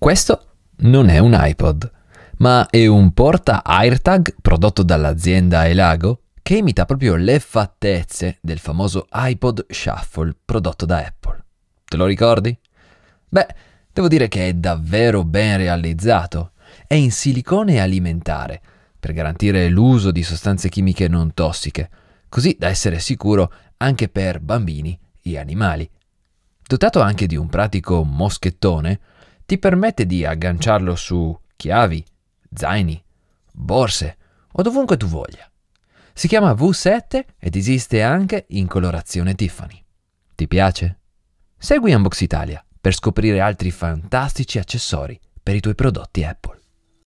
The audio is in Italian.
Questo non è un iPod, ma è un porta AirTag prodotto dall'azienda Elago che imita proprio le fattezze del famoso iPod Shuffle prodotto da Apple. Te lo ricordi? Beh, devo dire che è davvero ben realizzato. È in silicone alimentare per garantire l'uso di sostanze chimiche non tossiche, così da essere sicuro anche per bambini e animali. Dotato anche di un pratico moschettone, ti permette di agganciarlo su chiavi, zaini, borse o dovunque tu voglia. Si chiama V7 ed esiste anche in colorazione Tiffany. Ti piace? Segui Unbox Italia per scoprire altri fantastici accessori per i tuoi prodotti Apple.